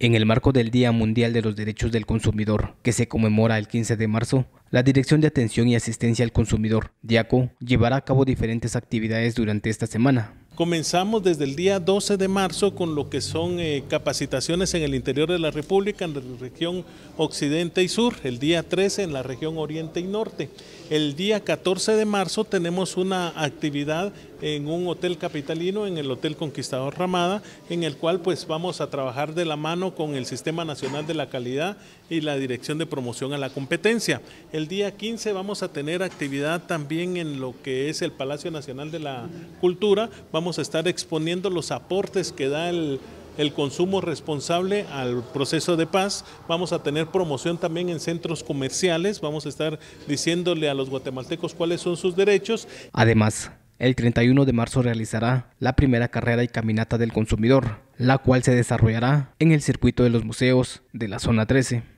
En el marco del Día Mundial de los Derechos del Consumidor, que se conmemora el 15 de marzo, la Dirección de Atención y Asistencia al Consumidor, DIACO, llevará a cabo diferentes actividades durante esta semana, Comenzamos desde el día 12 de marzo con lo que son eh, capacitaciones en el interior de la República, en la región occidente y sur, el día 13 en la región oriente y norte. El día 14 de marzo tenemos una actividad en un hotel capitalino, en el Hotel Conquistador Ramada, en el cual pues vamos a trabajar de la mano con el Sistema Nacional de la Calidad y la Dirección de Promoción a la Competencia. El día 15 vamos a tener actividad también en lo que es el Palacio Nacional de la Cultura, vamos a estar exponiendo los aportes que da el, el consumo responsable al proceso de paz. Vamos a tener promoción también en centros comerciales, vamos a estar diciéndole a los guatemaltecos cuáles son sus derechos. Además, el 31 de marzo realizará la primera carrera y caminata del consumidor, la cual se desarrollará en el circuito de los museos de la zona 13.